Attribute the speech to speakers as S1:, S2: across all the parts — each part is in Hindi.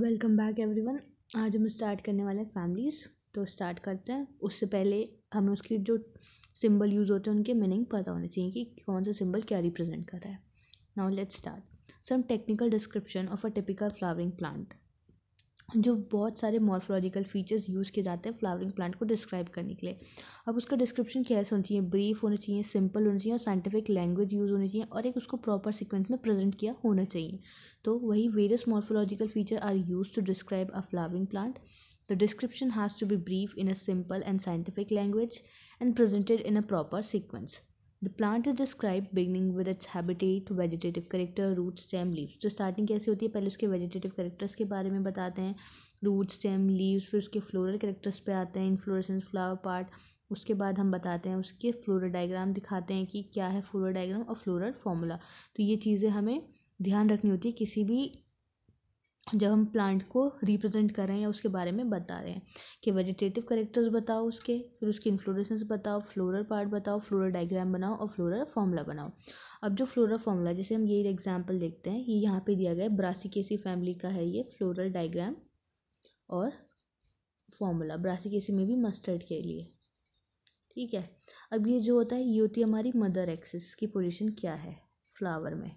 S1: वेलकम बैक एवरीवन आज हम स्टार्ट करने वाले हैं फैमिलीज़ तो स्टार्ट करते हैं उससे पहले हमें उसके जो सिंबल यूज़ होते हैं उनके मीनिंग पता होने चाहिए कि कौन सा सिंबल क्या रिप्रेजेंट कर रहा है now let's start some technical description of a typical flowering plant जो बहुत सारे मॉर्फोलॉजिकल फीचर्स यूज़ किए जाते हैं फ्लावरिंग प्लांट को डिस्क्राइब करने के लिए अब उसका डिस्क्रिप्शन क्या होना चाहिए ब्रीफ होना चाहिए सिंपल होना चाहिए और साइंटिफिक लैंग्वेज यूज़ होनी चाहिए और एक उसको प्रॉपर सिक्वेंस में प्रेजेंट किया होना चाहिए तो वही various morphological feature are use to describe a flowering plant the description has to be brief in a simple and scientific language and presented in a proper sequence the plant is describe beginning with its habitat vegetative character root stem leaves तो स्टार्टिंग कैसे होती है पहले उसके वेजिटेटिव करेक्टर्स के बारे में बताते हैं रूट स्टेम लीव्स फिर उसके फ्लोरल करेक्टर्स पे आते हैं इन्फ्लोरेसेंस फ्लावर पार्ट उसके बाद हम बताते हैं उसके फ्लोरल डायग्राम दिखाते हैं कि क्या है फ्लोरल डायग्राम और फ्लोरल फॉर्मूला तो ये चीज़ें हमें ध्यान रखनी होती है किसी भी जब हम प्लांट को रिप्रेजेंट कर रहे हैं या उसके बारे में बता रहे हैं कि वेजिटेटिव करेक्टर्स बताओ उसके फिर उसकी इन्फ्लोरेसेंस बताओ फ्लोरल पार्ट बताओ फ्लोरल डायग्राम बनाओ और फ्लोरल फॉर्मूला बनाओ अब जो फ्लोरल फॉर्मूला जैसे हम ये एग्जांपल देखते हैं ये यहाँ पे दिया गया है ब्रासिकेसी फैमिली का है ये फ्लोरल डाइग्राम और फॉर्मूला ब्रासिकेसी में भी मस्टर्ड के लिए ठीक है अब ये जो होता है ये होती है हमारी मदर एक्सिस की पोजिशन क्या है फ्लावर में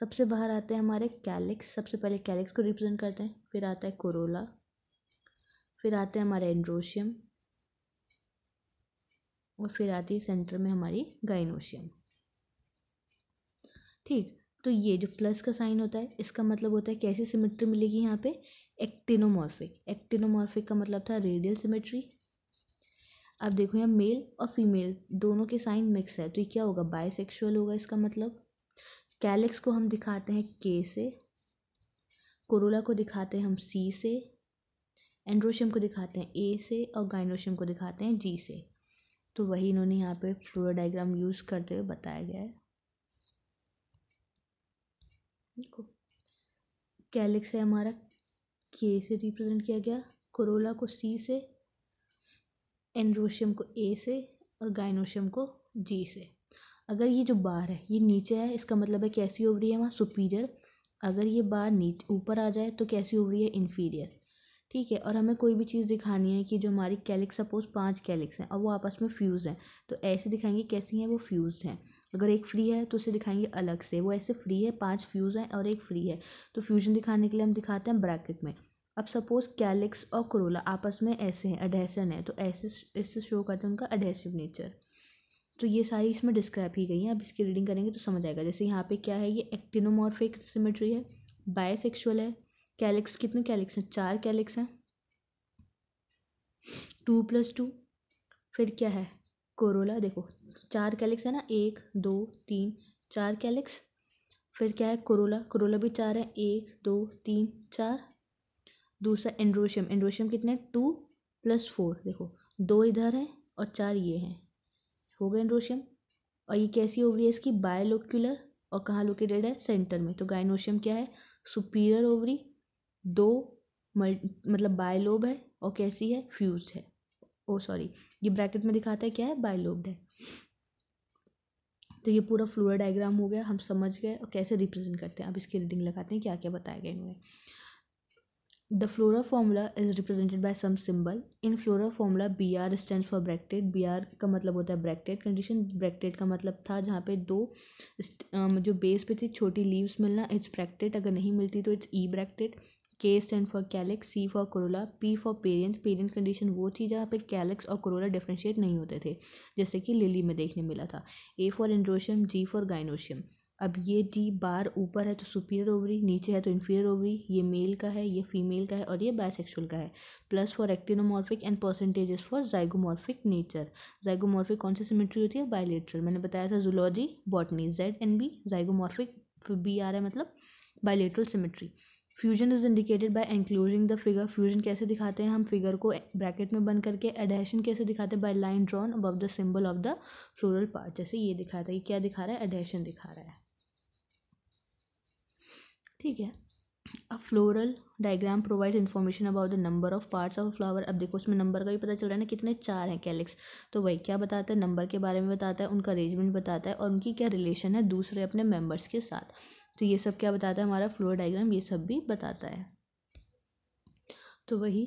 S1: सबसे बाहर आते हैं हमारे कैलिक्स सबसे पहले कैलिक्स को रिप्रेजेंट करते हैं फिर आता है कोरोला फिर आते हैं हमारे एंड्रोशियम और फिर आती है सेंटर में हमारी गाइनोशियम ठीक तो ये जो प्लस का साइन होता है इसका मतलब होता है कैसी सिमेट्री मिलेगी यहाँ पे एक्टिनोमॉर्फिक एक्टिनोमॉर्फिक का मतलब था रेडियल सिमेट्री अब देखो यहाँ मेल और फीमेल दोनों के साइन मिक्स है तो ये क्या होगा बायसेक्सुअल होगा इसका मतलब कैलिक्स को हम दिखाते हैं के से कोरोला को दिखाते हैं हम सी से एंड्रोशियम को दिखाते हैं ए से और गाइनोशियम को दिखाते हैं जी से तो वही इन्होंने यहाँ पे फ्लोरा डायग्राम यूज़ करते हुए बताया गया है देखो कैलिक्स है हमारा के से रिप्रेजेंट किया गया कोरोला को सी से एंड्रोशियम को ए से और गाइनोशियम को जी से अगर ये जो बार है ये नीचे है इसका मतलब है कैसी हो रही है वहाँ सुपीरियर अगर ये बार नीचे ऊपर आ जाए तो कैसी हो रही है इन्फीरियर ठीक है और हमें कोई भी चीज़ दिखानी है कि जो हमारी कैलिक्स सपोज पांच कैलिक्स हैं और वो आपस में फ्यूज़ हैं तो ऐसे दिखाएंगे कैसी हैं वो फ्यूज़ हैं अगर एक फ्री है तो उसे दिखाएंगे अलग से वो ऐसे फ्री है पांच फ्यूज़ हैं और एक फ्री है तो फ्यूजन दिखाने के लिए हम दिखाते हैं ब्रैकेट में अब सपोज कैलिक्स और करोला आपस में ऐसे हैं अडहसन है तो ऐसे इससे शो करते हैं उनका अडहसिव नेचर तो ये सारी इसमें डिस्क्राइब की गई हैं आप इसकी रीडिंग करेंगे तो समझ आएगा जैसे यहाँ पे क्या है ये एक्टिनोमॉर्फिक सिमेट्री है बायसेक्सुअल है कैलिक्स कितने कैलिक्स हैं चार कैलिक्स हैं टू प्लस टू फिर क्या है कोरोला देखो चार कैलिक्स है ना एक दो तीन चार कैलिक्स फिर क्या है कोरोला कोरोला भी चार है एक दो तीन चार दूसरा एंड्रोशियम एंड्रोशियम कितने टू प्लस फोर देखो दो इधर हैं और चार ये हैं हो गए एंड्रोशियम और ये कैसी ओवरी है इसकी बायोलोक्यूलर और कहाँ लोकेटेड है सेंटर में तो गाइनोशियम क्या है सुपीरियर ओवरी दो मतलब बायलोब है और कैसी है फ्यूज है ओ सॉरी ये ब्रैकेट में दिखाता है क्या है बायलोब्ड है तो ये पूरा फ्लोरा डायग्राम हो गया हम समझ गए और कैसे रिप्रेजेंट करते हैं अब इसकी रीडिंग लगाते हैं क्या क्या बताया गया इन्होंने formula is represented is some by in flora formula B R stand for bracteate B R का मतलब होता है ब्रैक्टेड कंडीशन ब्रैक्टेड का मतलब था जहाँ पे दो जो बेस पे थी छोटी लीव्स मिलना इट्स ब्रैक्टेड अगर नहीं मिलती तो इट्स ई ब्रैक्टेड के stand for calyx C for corolla P for perianth perianth condition वो थी जहाँ पे कैलिक्स और करोला डिफ्रेंशिएट नहीं होते थे जैसे कि लिली में देखने मिला था A for androecium G for gynoecium अब ये डी बार ऊपर है तो सुपीरियर ओवरी नीचे है तो इन्फीरियर ओवरी ये मेल का है ये फीमेल का है और ये बायसेक्सुअल का है plus for actinomorphic and percentages for zygomorphic nature zygomorphic कौन सी सिमेट्री होती है बायलेटरल मैंने बताया था zoology botany Z and B zygomorphic B R है मतलब bilateral symmetry fusion is indicated by including the figure fusion कैसे दिखाते हैं हम फिगर को ब्रैकेट में बंद करके एडेशन कैसे दिखाते हैं by line drawn above the symbol of the floral part जैसे ये दिखाता है ये क्या दिखा रहा है एडेशन दिखा रहा है ठीक है अब floral diagram provides information about the number of parts of flower अब देखो उसमें नंबर का भी पता चल रहा है ना कितने चार हैं कैलिक्स तो वही क्या बताता है नंबर के बारे में बताता है उनका अरेंजमेंट बताता है और उनकी क्या रिलेशन है दूसरे अपने मेम्बर्स के साथ तो ये सब क्या बताता है हमारा फ्लोर डायग्राम ये सब भी बताता है तो वही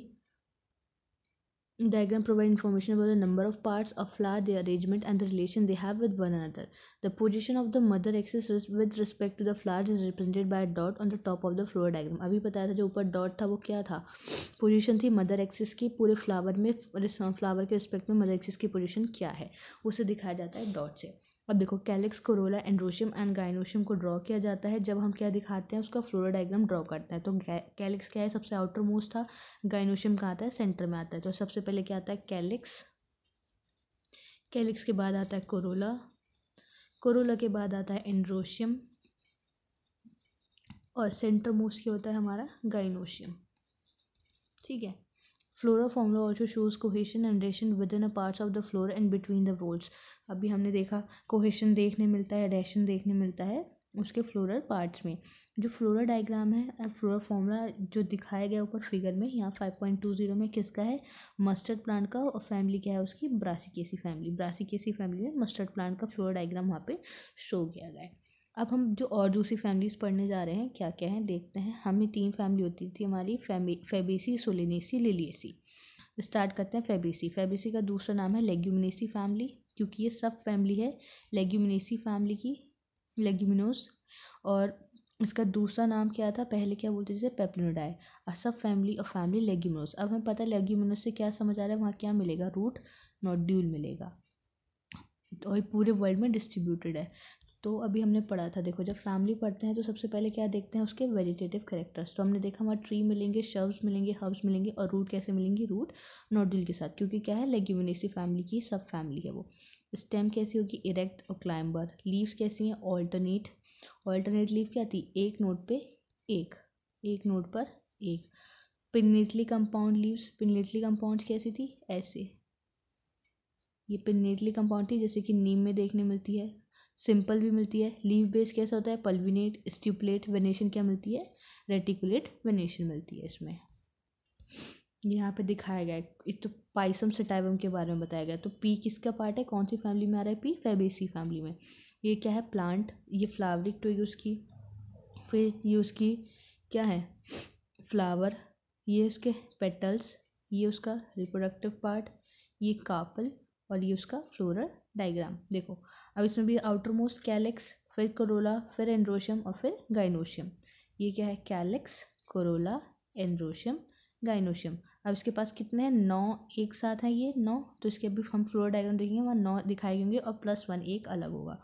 S1: diagram provide information about the number of parts of flower their arrangement and the relation they have with one another the position of the mother axis with respect to the flowers is represented by a dot on the top of the flower diagram अभी बताया था जो ऊपर dot था वो क्या था position थी mother axis की पूरे flower में flower के रिस्पेक्ट में mother axis की position क्या है उसे दिखाया जाता है dot से अब देखो calyx corolla androecium and gynoecium को ड्रॉ किया जाता है जब हम क्या दिखाते हैं उसका फ्लोरा डायग्राम ड्रॉ करते हैं तो कैलिक्स क्या है सबसे आउटर मोस्ट था गाइनोशियम का आता है सेंटर में आता है तो सबसे पहले क्या आता है कैलिक्स कैलिक्स के बाद आता है कोरोला कोरोला के बाद आता है एंड्रोशियम और सेंटर मोस्ट क्या होता है हमारा गाइनोशियम ठीक है flora formula also shows cohesion and adhesion within a parts of the flower and between the whorls अभी हमने देखा कोहेशन देखने मिलता है रेशन देखने मिलता है उसके फ्लोरल पार्ट्स में जो फ्लोरा डायग्राम है फ्लोरा फॉर्मूला जो दिखाया गया ऊपर फिगर में यहाँ फाइव पॉइंट टू जीरो में किसका है मस्टर्ड प्लांट का और फैमिली क्या है उसकी ब्रासिकेसी फैमिली ब्रासिकेसी फैमिली में मस्टर्ड प्लांट का फ्लोरा डायग्राम वहाँ पे शो किया गया है अब हम जो और दूसरी फैमिलीज़ पढ़ने जा रहे हैं क्या क्या है देखते हैं हमें तीन फैमिली होती थी हमारी फैमी फेबीसी सोलिनीसी लिलियसी स्टार्ट करते हैं फेबीसी फेबीसी का दूसरा नाम है लेग्यूमिनेसी फैमिली क्योंकि ये सब फैमिली है लेग्यूमिनेसी फैमिली की लेग्यूमिनोस और इसका दूसरा नाम क्या था पहले क्या बोलते थे पेप्लिनोडाए अ सब फैमिली और फैमिली लेग्यूमिनोस अब हमें पता है लेग्यूमिनोस से क्या समझ आ रहा है वहाँ क्या मिलेगा रूट नोड्यूल मिलेगा और पूरे वर्ल्ड में डिस्ट्रीब्यूटेड है तो अभी हमने पढ़ा था देखो जब फैमिली पढ़ते हैं तो सबसे पहले क्या देखते हैं उसके वेजिटेटिव करेक्टर्स तो हमने देखा वहाँ ट्री मिलेंगे शर्ब्स मिलेंगे हर्ब्स मिलेंगे और रूट कैसे मिलेंगी रूट नोड्यूल के साथ क्योंकि क्या है लेग्यूमिनेसी फैमिली की सब फैमिली है वो स्टेम कैसी होगी इरेक्ट और क्लाइंबर लीव्स कैसी हैं ऑल्टरनेट ऑल्टरनेट लीव क्या थी एक नोट पे एक एक नोट पर एक pinnately compound leaves pinnately compound कैसी थी ऐसे ये पिनेटली कंपाउंड थी जैसे कि नीम में देखने मिलती है सिंपल भी मिलती है लीव बेस कैसा होता है पल्विनेट स्ट्यूपलेट वेनेशन क्या मिलती है रेटिकुलेट वेनेशन मिलती है इसमें यहाँ पे दिखाया गया है एक तो पाइसम सेटाइवम के बारे में बताया गया तो पी किसका पार्ट है कौन सी फैमिली में आ रहा है पी फेबेसी फैमिली में ये क्या है प्लांट ये फ्लावरिक टो यूज़ की फिर ये उसकी क्या है फ्लावर ये उसके पेटल्स ये उसका रिप्रोडक्टिव पार्ट ये कापल और ये उसका फ्लोरल डाइग्राम देखो अब इसमें भी आउटर मोस्ट कैलेक्स फिर करोला फिर एंड्रोशियम और फिर गाइनोशियम ये क्या है कैलेक्स करोला एंड्रोशियम गाइनोशियम अब इसके पास कितने हैं नौ एक साथ हैं ये नौ तो इसके अभी हम फ्लोर डायग्राम देखेंगे वहाँ नौ दिखाए होंगे और प्लस वन एक अलग होगा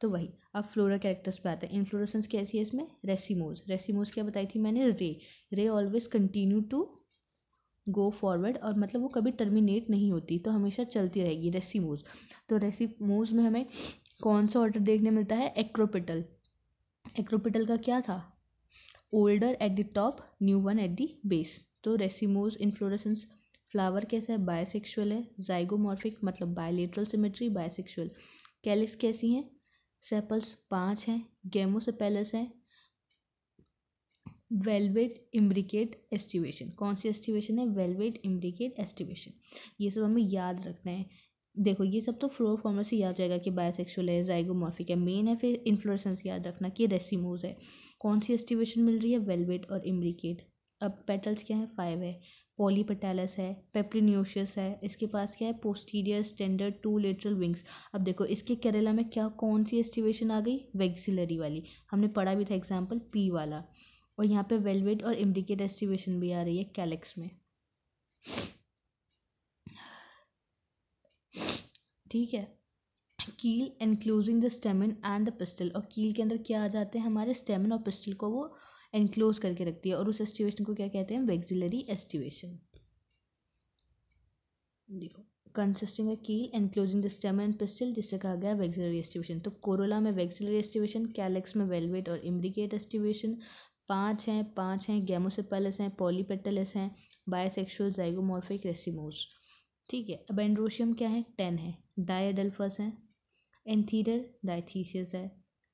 S1: तो वही अब फ्लोरा कैरेक्टर्स पे आते हैं इन्फ्लोरेसेंस कैसी है इसमें रेसिमोज रेसिमोज क्या बताई थी मैंने रे रे always continue to go forward और मतलब वो कभी टर्मिनेट नहीं होती तो हमेशा चलती रहेगी रेसी तो रेसी में हमें कौन सा ऑर्डर देखने मिलता है एक्रोपिटल एक्रोपिटल का क्या था older at the top new one at the base तो रेसीमोज इन्फ्लोरेसेंस फ्लावर कैसा है बायोसेक्सुअल है जाइगोमॉर्फिक मतलब बायोलेट्रल सिमेट्री बायोसेक्सुअल कैलिस कैसी हैं सेपल्स पाँच हैं गेमोसेपेलस हैं वेलवेट इम्ब्रिकेट एस्टिवेशन कौन सी एस्टिवेशन है वेलवेट इम्ब्रिकेट एस्टिवेशन ये सब हमें याद रखना है देखो ये सब तो फ्लोर फॉर्मर से याद जाएगा कि बायोसेक्सुअल है जाइगोमॉर्फिक है मेन है फिर इन्फ्लोरेसेंस याद रखना कि रेसिमोज है कौन सी एस्टिवेशन मिल रही है वेलवेट और इम्ब्रिकेट अब पेटल्स क्या है फाइव है पॉलीपेटालस है पेप्रीन्यूशियस है इसके पास क्या है posterior standard two lateral wings अब देखो इसके केरला में क्या कौन सी एस्टिवेशन आ गई वेक्सिलरी वाली हमने पढ़ा भी था एग्जाम्पल पी वाला और यहाँ पे वेलवेट और इमरी की डेस्टिवेशन भी आ रही है कैलेक्स में ठीक है keel enclosing the stamen and the pistil और कील के अंदर क्या आ जाते हैं हमारे स्टेमिन और पिस्टल को वो एनक्लोज करके रखती है और उस एस्टिवेशन को क्या कहते हैं वेक्सिलरी एस्टिवेशन देखो कंसिस्टिंग है keel enclosing the stamen and pistil जिससे कहा गया वेक्सिलरी एस्टिवेशन तो कोरोला में वेक्सिलरी एस्टिवेशन कैलेक्स में वेलवेट और इमरिकेट एस्टिवेशन पाँच हैं पाँच हैं गैमोसिपैलस हैं पॉलीपेटलस हैं बायोसेक्शुअल जैगोमोर्फिक रेसिमोस ठीक है अब एंड्रोशियम क्या है टेन है डायडल्फस हैं एंथीरियर डायथीसियस है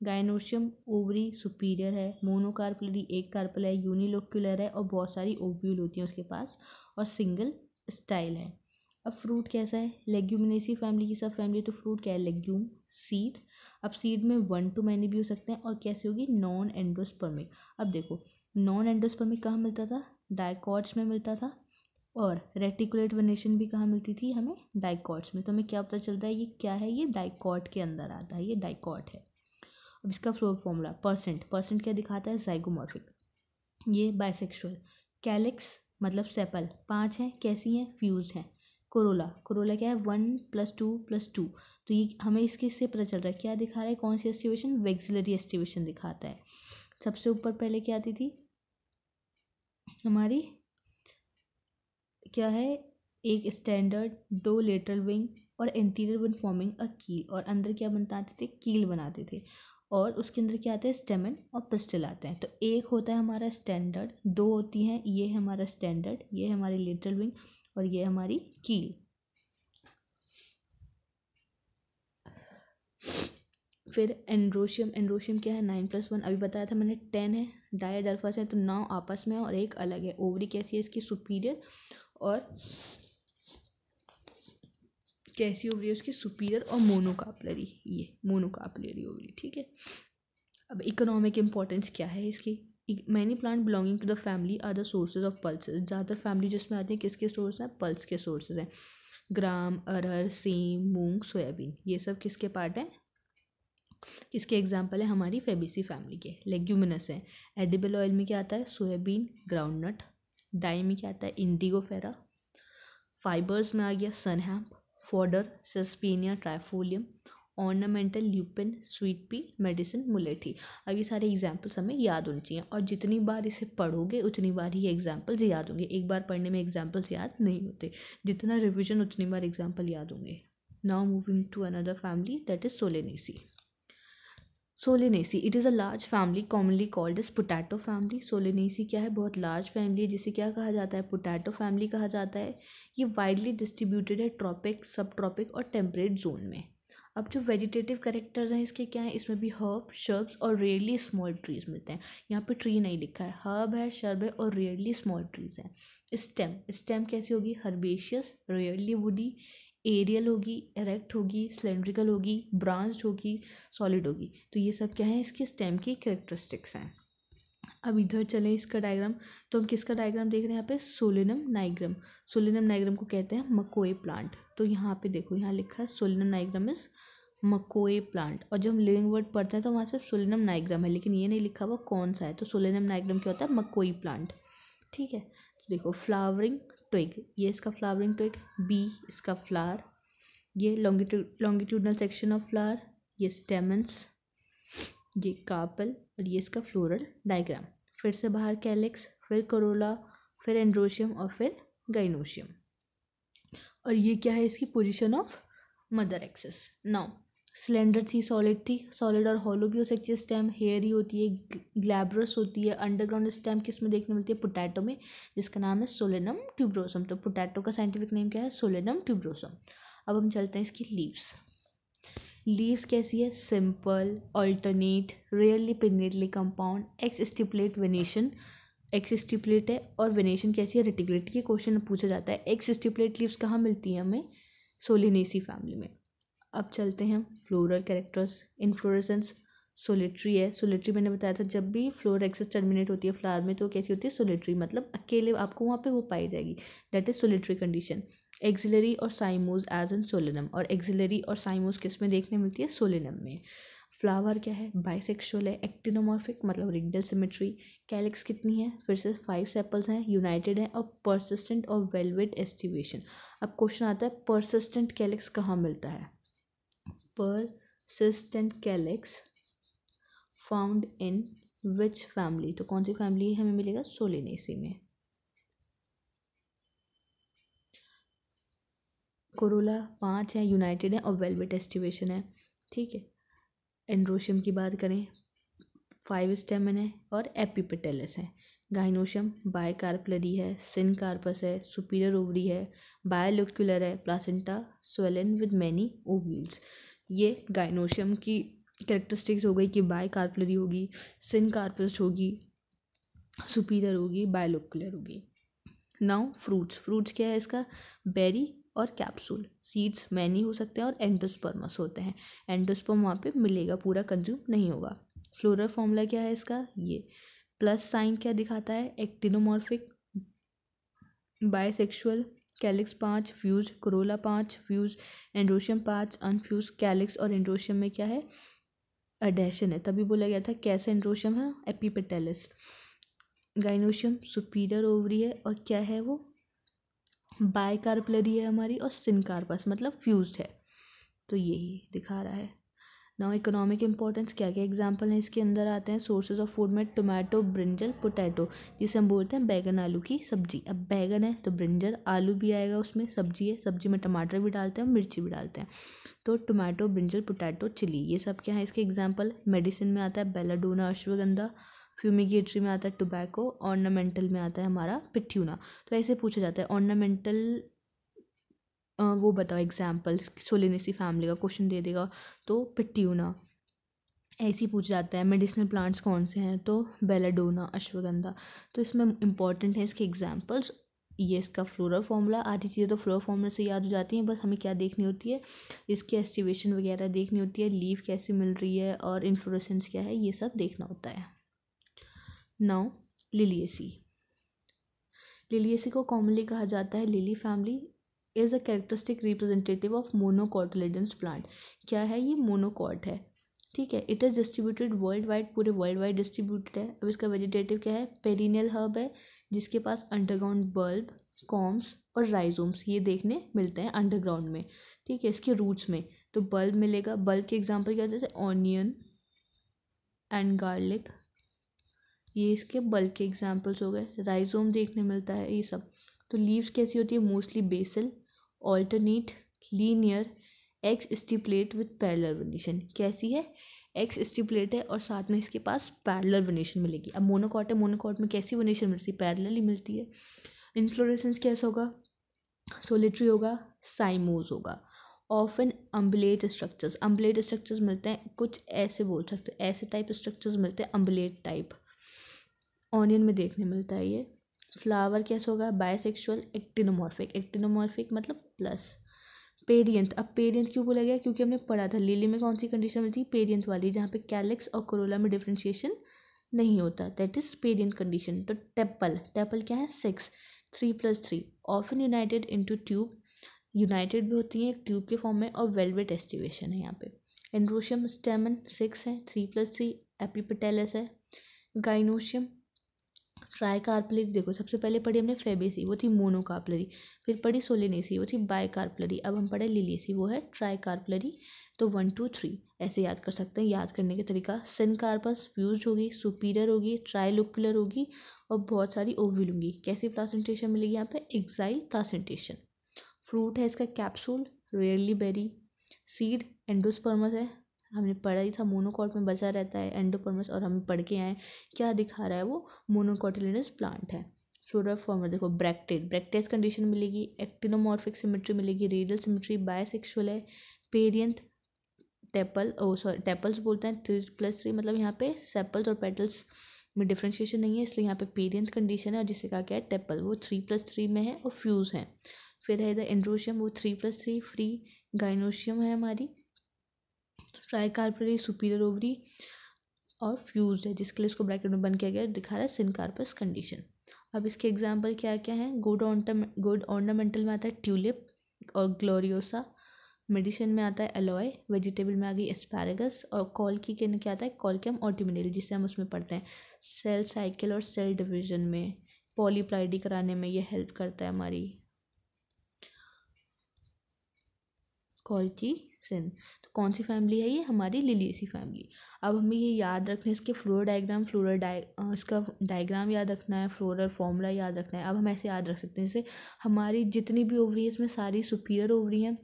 S1: गायनोशियम ओवरी सुपीरियर है मोनोकार्पलरी एक कार्पल है यूनिलोक्युलर है और बहुत सारी ओव्यूल होती हैं उसके पास और सिंगल स्टाइल है अब फ्रूट कैसा है लेग्यूमिनेसी फैमिली की सब फैमिली तो फ्रूट क्या है लेग्यूम सीड अब सीड में वन टू मैनी भी हो सकते हैं और कैसे होगी नॉन एंडोस्पर्मिक अब देखो नॉन एंडोस्पर्मिक कहाँ मिलता था डाइकॉट्स में मिलता था और रेटिकुलेट वनेशन भी कहाँ मिलती थी हमें डाइकॉट्स में तो हमें क्या पता चल रहा है ये क्या है ये डाइकॉट के अंदर आता है ये डाइकॉट है अब इसका फॉर्मूला परसेंट परसेंट क्या दिखाता है जाइगोमॉर्फिक ये बाइसेक्शुअल कैलिक्स मतलब सेपल पाँच हैं कैसी हैं फ्यूज हैं कोरोला कोरोला क्या है one plus two plus two तो ये हमें इसके इससे पता चल रहा है क्या दिखा रहा है कौन सी एस्टिवेशन वेक्सिलरी एस्टिवेशन दिखाता है सबसे ऊपर पहले क्या आती थी हमारी क्या है एक स्टैंडर्ड दो लेटरल विंग और interior wing forming a keel और अंदर क्या बनता आते थे कील बनाते थे और उसके अंदर क्या आते हैं स्टेमन और पिस्टल आते हैं तो एक होता है हमारा स्टैंडर्ड दो होती हैं ये है हमारा स्टैंडर्ड ये है हमारी लिटल विंग और ये हमारी कील फिर एंड्रोशियम एंड्रोशियम क्या है नाइन प्लस वन अभी बताया था मैंने टेन है डायडल्फस है तो नौ आपस में और एक अलग है ओवरी कैसी है इसकी सुपीरियर और कैसी ओवरी है उसकी सुपीरियर और मोनोकापलरी ये मोनोकापलरी ओवरी ठीक है अब इकोनॉमिक इम्पोर्टेंस क्या है इसकी many plant belonging to the family are the sources of pulses ज़्यादातर फैमिली जिसमें आती है किसके सोर्स हैं पल्स के सोर्सेज हैं ग्राम अरहर सेम मूंग सोयाबीन ये सब किसके पार्ट हैं इसके एग्जाम्पल है हमारी फेबीसी फैमिली के लेग्यूमिनस है एडिबल ऑयल में क्या आता है सोयाबीन ग्राउंड नट डाई में क्या आता है इंडिगोफेरा फाइबर्स में आ गया sunhemp fodder Sesbania Trifolium ornamental lupin sweet pea medicine मुलेठी अब ये सारे एग्जाम्पल्स हमें याद होने चाहिए और जितनी बार इसे पढ़ोगे उतनी बार ही एग्जाम्पल्स याद होंगे एक बार पढ़ने में एग्जाम्पल्स याद नहीं होते जितना रिविजन उतनी बार एग्जाम्पल याद होंगे now moving to another family that is Solanaceae Solanaceae it is a large family commonly called is potato family Solanaceae क्या है बहुत लार्ज फैमिली है जिसे क्या कहा जाता है पोटैटो फैमिली कहा जाता है ये वाइडली डिस्ट्रीब्यूटेड है ट्रॉपिक सब ट्रॉपिक और टेम्परेट जोन में अब जो वेजिटेटिव करेक्टर्स हैं इसके क्या हैं इसमें भी हर्ब शर्ब्स और रेयरली स्मॉल ट्रीज मिलते हैं यहाँ पे ट्री नहीं लिखा है हर्ब है शर्ब है और रेयरली स्मॉल ट्रीज हैं स्टेम स्टेम कैसी होगी हर्बेशियस रेयरली वुडी एरियल होगी एरेक्ट होगी सिलेंड्रिकल होगी ब्रांच होगी सॉलिड होगी तो ये सब क्या है इसके स्टेम की करेक्टरिस्टिक्स हैं अब इधर चलें इसका डायग्राम तो हम किसका डायग्राम देख रहे हैं यहाँ पे सोलिनम नाइग्रम सोलिनम नाइग्रम को कहते हैं मकोए प्लांट तो यहाँ पे देखो यहाँ लिखा है सोलिनम नाइग्रम इज़ मकोए प्लांट और जब हम लिविंग वर्ड पढ़ते हैं तो वहाँ सिर्फ सोलिनम नाइग्रम है लेकिन ये नहीं लिखा हुआ कौन सा है तो सोलिनम नाइग्रम क्या होता है मकोई प्लांट ठीक है तो देखो फ्लावरिंग ट्विग ये इसका फ्लावरिंग ट्विग बी इसका फ्लार ये लॉन्गिट्यू लॉन्गिट्यूडनल सेक्शन ऑफ फ्लार ये स्टेमन्स ये कापल और ये इसका फ्लोरल डायग्राम फिर से बाहर कैलिक्स फिर करोला फिर एंड्रोशियम और फिर गाइनोशियम और ये क्या है इसकी position of mother axis now cylinder थी सॉलिड थी सॉलिड और हॉलो भी हो सकती है स्टेम हेयर ही होती है ग्लैब्रस होती है अंडरग्राउंड स्टेम किस में देखने मिलती है पोटैटो में जिसका नाम है सोलेनम ट्यूब्रोसम तो पोटैटो का साइंटिफिक नेम क्या है सोलेनम ट्यूब्रोसम अब हम चलते हैं इसकी लीव्स लीव्स कैसी है simple alternate rarely pinnately compound exstipulate venation exstipulate है और वेनेशन कैसी है रेटिकुलेट ये क्वेश्चन पूछा जाता है एक्स स्टिपुलेट लीव्स कहाँ मिलती है हमें सोलिनेसी फैमिली में अब चलते हैं फ्लोरल कैरेक्टर्स इन्फ्लोरेसेंस सोलिट्री है सोलिट्री मैंने बताया था जब भी फ्लोर एक्सेस टर्मिनेट होती है फ्लावर में तो कैसी होती है सोलिट्री मतलब अकेले आपको वहाँ पे वो पाई जाएगी that is solitary condition axillary और साइमोज एज एन सोलिनम और एक्जिलरी और साइमोज किस में देखने मिलती है सोलिनम में फ्लावर क्या है बाइसेक्शुअल है एक्टिनोमॉर्फिक मतलब रिंगडल सिमेट्री कैलिक्स कितनी है फिर से फाइव सेपल्स हैं यूनाइटेड हैं और परसिस्टेंट और वेलवेट एस्टिवेशन अब क्वेश्चन आता है परसिस्टेंट कैलिक्स कहाँ मिलता है persistent calyx found in which family तो कौन सी फैमिली हमें मिलेगा सोलिनेसी में कोरोला पाँच है यूनाइटेड है और वेलवेट एस्टिवेशन है ठीक है एंड्रोशियम की बात करें फाइव स्टेमन है और एपीपेटेलस है गाइनोशियम बायकार्पलरी है सिन कार्पस है सुपीरियर ओवरी है बायोलोक्यूलर है placenta swollen with many ovules ये गाइनोशियम की करेक्टरिस्टिक्स हो गई कि बायकार्पलरी होगी सिन कार्पस होगी सुपीरियर होगी बायोलोक्यूलर होगी नाउ फ्रूट्स फ्रूट्स क्या है इसका बेरी और कैप्सूल सीड्स मैनी हो सकते हैं और एंडोस्पर्मस होते हैं एंडोस्पर्म वहाँ पे मिलेगा पूरा कंज्यूम नहीं होगा फ्लोरल फॉर्मूला क्या है इसका ये प्लस साइन क्या दिखाता है एक्टिनोमॉर्फिक बायसेक्सुअल कैलिक्स पाँच फ्यूज करोला पाँच फ्यूज एंड्रोशियम पाँच अनफ्यूज कैलिक्स और एंड्रोशियम में क्या है अडेशन है तभी बोला गया था कैसे एंड्रोशियम है एपीपेटेलिस गाइनोशियम सुपीरियर ओवरी है और क्या है वो बायकार्पलरी है हमारी और सिनकार्पस मतलब फ्यूज्ड है तो यही दिखा रहा है नाउ इकोनॉमिक इंपॉर्टेंस क्या क्या एग्जाम्पल हैं इसके अंदर आते हैं सोर्सेज ऑफ फूड में टोमेटो ब्रिंजल पोटैटो जिसे हम बोलते हैं बैगन आलू की सब्जी अब बैगन है तो ब्रिंजल आलू भी आएगा उसमें सब्जी है सब्जी में टमाटर भी डालते हैं मिर्ची भी डालते हैं तो टोमेटो ब्रिंजल पोटैटो चिली ये सब क्या है इसके एग्जाम्पल मेडिसिन में आता है बेलाडोना अश्वगंधा फ्यूमिगेटरी में आता है टोबैको ऑर्नामेंटल में आता है हमारा पिट्यूना तो ऐसे पूछा जाता है ऑर्नामेंटल वो बताओ एग्जाम्पल सोलिनेसी फैमिली का क्वेश्चन दे देगा तो पिट्यूना ऐसे ही पूछा जाता है मेडिसिनल प्लांट्स कौन से हैं तो बेलाडोना अश्वगंधा तो इसमें इंपॉर्टेंट है इसके एग्जाम्पल्स ये इसका फ्लोरल फार्मूला आधी चीज़ें तो फ्लोरल फार्मूला से याद हो जाती हैं बस हमें क्या देखनी होती है इसकी एस्टिवेशन वगैरह देखनी होती है लीव कैसी मिल रही है और इन्फ्लोरेसेंस क्या है ये सब देखना होता है नाउ लिलियसी लिलियसी को कॉमनली कहा जाता है lily family is a characteristic representative of monocotyledons plant क्या है ये मोनोकॉट है ठीक है it is distributed worldwide पूरे वर्ल्ड वाइड डिस्ट्रीब्यूटेड है अब इसका वेजिटेटिव क्या है पेरिनियल हर्ब है जिसके पास अंडरग्राउंड बल्ब कॉम्स और राइजोम्स ये देखने मिलते हैं अंडरग्राउंड में ठीक है इसके रूट्स में तो बल्ब मिलेगा बल्ब के एग्जाम्पल क्या जैसे ऑनियन एंड गार्लिक ये इसके बल्ब के एग्जाम्पल्स हो गए राइजोम देखने मिलता है ये सब तो लीव्स कैसी होती है mostly basal alternate linear exstipulate with parallel venation कैसी है एक्स स्टिपलेट है और साथ में इसके पास पैरलर वनीशन मिलेगी अब मोनोकॉट है मोनोकॉट में कैसी वनीशन मिलती है पैरलर ही मिलती है इन्फ्लोरेसेंस कैसा होगा सोलिट्री होगा साइमोज होगा often umbellate structures umbellate structures मिलते हैं कुछ ऐसे बोल सकते हैं ऐसे टाइप स्ट्रक्चर्स मिलते हैं अम्बलेट टाइप ऑनियन में देखने मिलता है ये फ्लावर कैसे होगा बायसेक्सुअल एक्टिनोमॉर्फिक एक्टिनोमॉर्फिक मतलब प्लस पेरियंथ अब पेरियंथ क्यों बोला गया क्योंकि हमने पढ़ा था लिली में कौन सी कंडीशन होती है पेरियंथ वाली जहाँ पे कैलेक्स और कोरोला में डिफ्रेंशिएशन नहीं होता दैट इज पेरियंथ कंडीशन तो टेपल टेपल क्या है six three plus three often united into tube united भी होती हैं एक ट्यूब के फॉर्म में और वेलवेट एस्टिवेशन है यहाँ पे एंड्रोशियम स्टेमन सिक्स है थ्री प्लस थ्री एपीपिटेलस है गाइनोशियम कार्पलरी देखो सबसे पहले पढ़ी हमने फेबेसी वो थी मोनोकार्पलरी फिर पढ़ी सोलिनेसी वो थी कार्पलरी अब हम पढ़े लिलियसी वो है कार्पलरी तो वन टू थ्री ऐसे याद कर सकते हैं याद करने का तरीका सिनकार्पस फ्यूज होगी सुपीरियर होगी ट्राइलोकुलर होगी और बहुत सारी ओव्यूल होंगी कैसी प्लासेंटेशन मिलेगी यहाँ पे एक्साइल प्लासेंटेशन फ्रूट है इसका capsule rarely berry seed endospermous है हमने पढ़ा ही था मोनोकॉट में बचा रहता है एंडोपर्मस और हम पढ़ के आए क्या दिखा रहा है वो मोनोकॉटिलिनस प्लांट है फ्लोरल फॉर्मर देखो ब्रैक्टेड ब्रैक्टेज कंडीशन मिलेगी एक्टिनोमॉर्फिक सिमेट्री मिलेगी रेडियल सिमेट्री बायसेक्सुअल है perianth tepal oh sorry tepals बोलते हैं थ्री प्लस थ्री मतलब यहाँ पे सेपल्स और पेटल्स में डिफ्रेंशिएशन नहीं है इसलिए यहाँ पे पेरियंथ कंडीशन है और जिसे कहा गया है टेपल वो थ्री प्लस थ्री में है और फ्यूज़ हैं फिर है इधर एंड्रोशियम वो three plus three free gynoecium है हमारी ट्राई कार्बोनेट सुपीरियर ओवरी और फ्यूज है जिसके लिए इसको ब्रैकेट में बंद किया गया दिखा रहा है सिनकार्पस कंडीशन अब इसके एग्जाम्पल क्या क्या है गुड ऑनटम गुड ऑर्नामेंटल में आता है ट्यूलिप और ग्लोरियोसा मेडिसिन में आता है एलोय वेजिटेबल में आ गई एस्पैरागस और कॉल की के क्या आता है कॉलकियम ऑटिमिनल जिसे हम उसमें पढ़ते हैं सेल साइकिल और सेल डिवीजन में पॉलीप्लाइडी कराने में ये हेल्प करता है हमारी कॉल की सिन तो कौन सी फैमिली है ये हमारी लिलियसी फैमिली अब हमें ये याद रखना है इसके फ्लोर डायग्राम फ्लोरल डाय इसका डायग्राम याद रखना है फ्लोरल फॉर्मूला याद रखना है अब हम ऐसे याद रख सकते हैं जैसे हमारी जितनी भी ओवरी है इसमें सारी सुपीरियर ओवरी हैं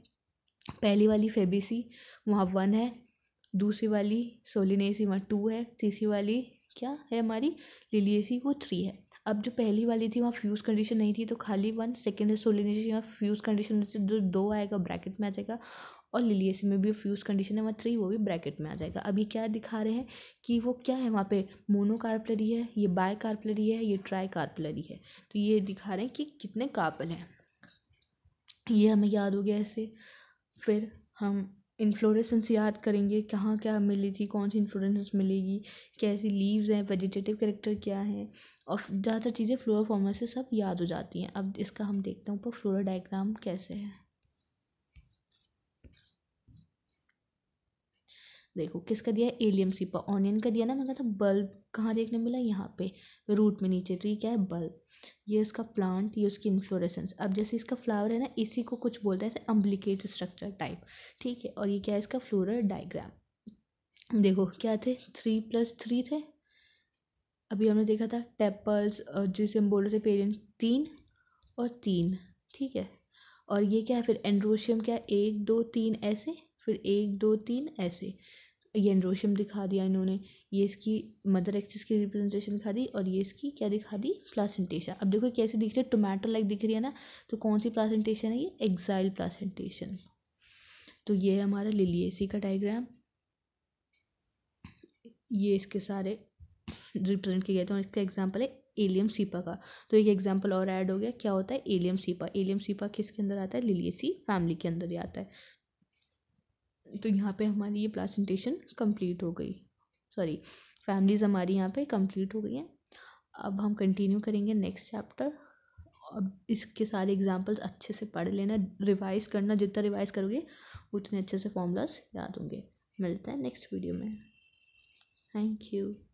S1: पहली वाली फेबीसी वहाँ वन है दूसरी वाली सोलिनेसी वहाँ टू है तीसरी वाली क्या है हमारी लिलियसी वो थ्री है अब जो पहली वाली थी वहाँ फ्यूज़ कंडीशन नहीं थी तो खाली वन सेकेंड है सोलिनेसी वहाँ फ्यूज़ कंडीशन होती है जो तो दो आएगा ब्रैकेट में आ जाएगा और लिलियस में भी फ्यूज कंडीशन नंबर थ्री वो भी ब्रैकेट में आ जाएगा अभी क्या दिखा रहे हैं कि वो क्या है वहाँ पे मोनो कार्पलरी है ये बाय कार्पलरी है ये ट्राई कार्पलरी है तो ये दिखा रहे हैं कि कितने कार्पल हैं ये हमें याद हो गया ऐसे फिर हम इन्फ्लोरेसेंस याद करेंगे कहाँ क्या मिली थी कौन सी इन्फ्लोरेसेंस मिलेगी कैसी लीव्स हैं वेजिटेटिव करेक्टर क्या है और ज़्यादातर चीज़ें फ्लोरा फॉर्मर से सब याद हो जाती हैं अब इसका हम देखते हैं ऊपर फ्लोरा डायग्राम कैसे है देखो किसका दिया है एलियम सीपा ऑनियन का दिया ना मैं था बल्ब कहाँ देखने मिला यहाँ पे रूट में नीचे ट्री तो क्या है बल्ब ये उसका प्लांट ये उसकी इन्फ्लोरेसेंस अब जैसे इसका फ्लावर है ना इसी को कुछ बोलते हैं अम्बलिकेट स्ट्रक्चर टाइप ठीक है और ये क्या है इसका फ्लोरल डायग्राम देखो क्या थे थ्री प्लस थ्री थे अभी हमने देखा था टेपल्स जिसे हम बोल रहे थे पेरेंट तीन और तीन ठीक है और ये क्या है फिर एंड्रोशियम क्या है एक दो तीन ऐसे फिर एक दो तीन ऐसे ये एंड्रोशियम दिखा दिया इन्होंने ये इसकी मदर एक्सिस की रिप्रेजेंटेशन दिखा दी और ये इसकी क्या दिखा दी प्लासेंटेशन अब देखो कैसे दिख रही है टोमेटो लाइक दिख रही है ना तो कौन सी प्लासेंटेशन है ये एक्साइल प्लासेंटेशन तो ये है हमारा लिलियसी का डायग्राम ये इसके सारे रिप्रेजेंट किए गए थे और इसका एग्जाम्पल है एलियम सीपा का तो एक एग्जाम्पल और ऐड हो गया क्या होता है एलियम सीपा एलियम सीपा किसके अंदर आता है लिलियसी फैमिली के अंदर ही आता है तो यहाँ पे हमारी ये प्लासेंटेशन कंप्लीट हो गई सॉरी फैमिलीज़ हमारी यहाँ पे कंप्लीट हो गई हैं अब हम कंटिन्यू करेंगे नेक्स्ट चैप्टर अब इसके सारे एग्जाम्पल्स अच्छे से पढ़ लेना रिवाइज़ करना जितना रिवाइज़ करोगे उतने अच्छे से फॉर्मूलाज याद होंगे मिलता है नेक्स्ट वीडियो में थैंक यू